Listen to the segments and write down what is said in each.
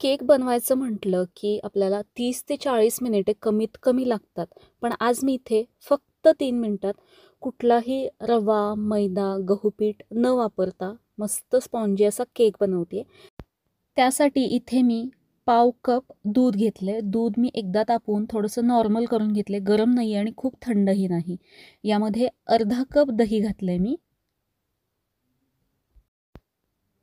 cake बनवायचं म्हटलं की आपल्याला तीस ते चाळीस मिनिटे कमीत कमी लागतात पण आज मी इथे फक्त तीन मिनटात कुठलाही रवा मैदा गहूपीठ न वापरता मस्त स्पॉन्जी असा केक बनवते त्यासाठी इथे मी पाव कप दूध घेतले दूध मी एकदा तापवून थोडंसं नॉर्मल करून घेतले गरम नाही आणि खूप थंडही नाही यामध्ये अर्धा कप दही घातलं मी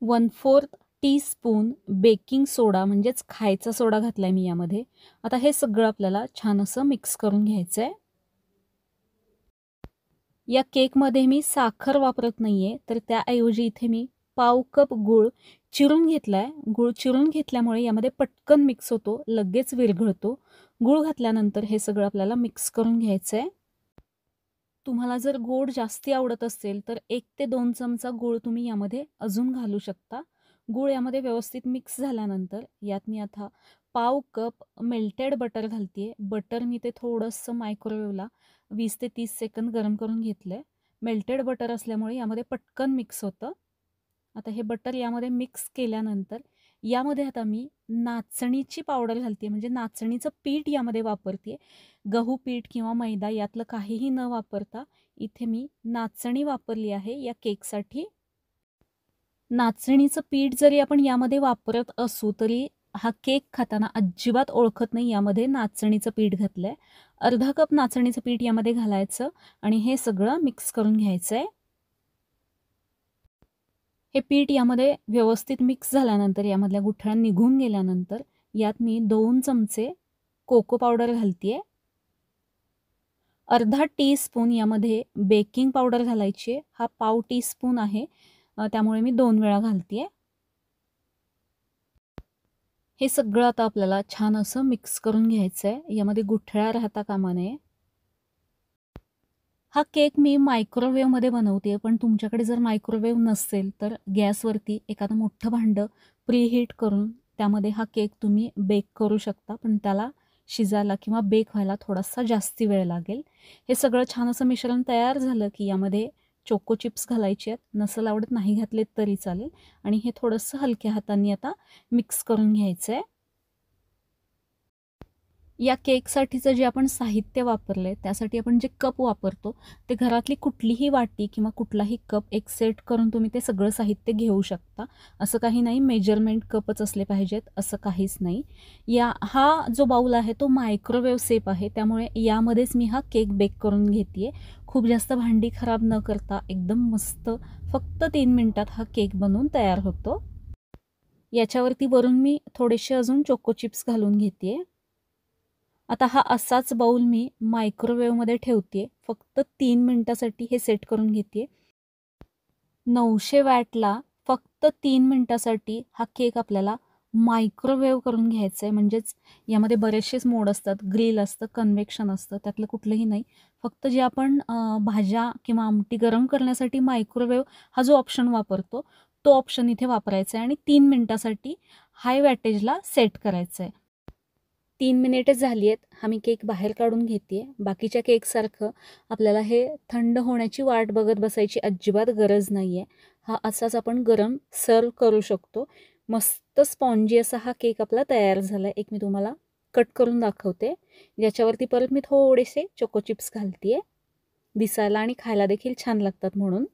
one fourth teaspoon baking soda म्हणजेच खायचा सोडा घातला आहे मी यामध्ये आता हे सगळं आपल्याला छान असं मिक्स करून घ्यायचं आहे या केकमध्ये मी साखर वापरत नाही आहे तर त्याऐवजी इथे मी पाव कप गूळ चिरून घेतला आहे गूळ चिरून घेतल्यामुळे यामध्ये पटकन मिक्स होतो लगेच विरघळतो गूळ घातल्यानंतर हे सगळं आपल्याला मिक्स करून घ्यायचं आहे तुम्हाला जर गोड जास्ती आवडत असेल तर एक ते दोन चमचा गूळ तुम्ही यामध्ये अजून घालू शकता गूळ यामध्ये व्यवस्थित मिक्स झाल्यानंतर यात मी आता पाव कप मेल्टेड बटर घालते बटर मी ते थोडंसं मायक्रोवेवला वीस ते तीस सेकंद गरम करून घेतलं आहे मेल्टेड बटर असल्यामुळे यामध्ये पटकन मिक्स होतं आता हे बटर यामध्ये मिक्स केल्यानंतर यामध्ये आता मी नाचणीची पावडर घालते म्हणजे नाचणीचं पीठ यामध्ये वापरते गहू पीठ किंवा मैदा यातलं काहीही न वापरता इथे मी नाचणी वापरली आहे या केकसाठी नाचणीचं पीठ जरी आपण यामध्ये वापरत असू तरी हा केक खाताना अजिबात ओळखत नाही यामध्ये नाचणीचं पीठ घातलं आहे अर्धा कप नाचणीचं पीठ यामध्ये घालायचं आणि हे सगळं मिक्स करून घ्यायचं आहे हे पीठ यामध्ये व्यवस्थित मिक्स झाल्यानंतर यामधल्या गुठळ्या निघून गेल्यानंतर यात मी दोन चमचे कोको पावडर घालते अर्धा टी स्पून यामध्ये बेकिंग पावडर घालायची हा पाव टी स्पून आहे त्यामुळे मी दोन वेळा घालते आहे हे सगळं आता आपल्याला छान असं मिक्स करून घ्यायचं आहे यामध्ये गुठळ्या राहता कामा नये हा केक मी मध्ये बनवते पण तुमच्याकडे जर मायक्रोवेव्ह नसेल तर गॅसवरती एखादं मोठं भांडं प्रीहीट करून त्यामध्ये हा केक तुम्ही बेक करू शकता पण त्याला शिजायला किंवा बेक व्हायला थोडासा जास्ती वेळ लागेल हे सगळं छान असं मिश्रण तयार झालं की यामध्ये चोको चिप्स घालायचे आहेत नसल आवडत नाही घातले तरी चालेल आणि हे थोडंसं हलक्या हाताने आता मिक्स करून घ्यायचं आहे या केकसाठीचं जे आपण साहित्य वापरलं आहे त्यासाठी आपण जे कप वापरतो ते घरातली कुठलीही वाटी किंवा कुठलाही कप एक सेट करून तुम्ही ते सगळं साहित्य घेऊ शकता असं काही नाही मेजरमेंट कपच असले पाहिजेत असं काहीच नाही या हा जो बाऊल आहे तो मायक्रोवेव्ह सेप आहे त्यामुळे यामध्येच मी हा केक बेक करून घेते आहे खूप जास्त भांडी खराब न करता एकदम मस्त फक्त तीन मिनटात हा केक बनवून तयार होतो याच्यावरती वरून मी थोडेसे अजून चोको चिप्स घालून घेते आहे आता हा असाच बाऊल मी मायक्रोवेव्हमध्ये ठेवते फक्त तीन मिनटासाठी हे सेट करून घेते नऊशे वॅटला फक्त तीन मिनटासाठी हा केक आपल्याला मायक्रोवेव्ह करून घ्यायचा आहे म्हणजेच यामध्ये बरेचसेच मोड असतात ग्रिल असतं कन्व्हेक्शन असतं त्यातलं कुठलंही नाही फक्त जे आपण भाज्या किंवा आमटी गरम करण्यासाठी मायक्रोवेव्ह हा जो ऑप्शन वापरतो तो ऑप्शन इथे वापरायचा आहे आणि तीन मिनटासाठी हाय वॅटेजला सेट करायचं आहे तीन मिनिटच झाली आहेत हा मी केक बाहेर काढून घेते बाकीच्या केकसारखं आपल्याला हे थंड होण्याची वाट बघत बसायची अजिबात गरज नाही आहे हा असाच आपण गरम सर्व करू शकतो मस्त स्पॉन्जी असा हा केक आपला तयार झाला आहे एक मी तुम्हाला कट करून दाखवते याच्यावरती परत मी थोडेसे चोको चिप्स घालते दिसायला आणि खायला देखील छान लागतात म्हणून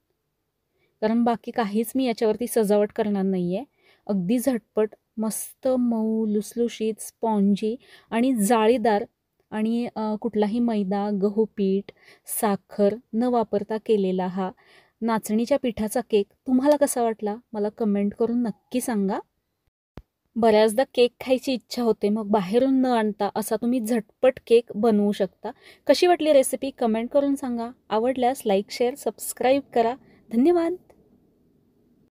कारण बाकी काहीच मी याच्यावरती सजावट करणार नाही आहे अगदी झटपट मस्त मऊ लुसलुशीत स्पॉन्जी आणि जाळीदार आणि कुठलाही मैदा गहू पीठ साखर न वापरता केलेला हा नाचणीच्या पिठाचा केक तुम्हाला कसा वाटला मला कमेंट करून नक्की सांगा बऱ्याचदा केक खायची इच्छा होते मग बाहेरून न आणता असा तुम्ही झटपट केक बनवू शकता कशी वाटली रेसिपी कमेंट करून सांगा आवडल्यास लाईक शेअर सबस्क्राईब करा धन्यवाद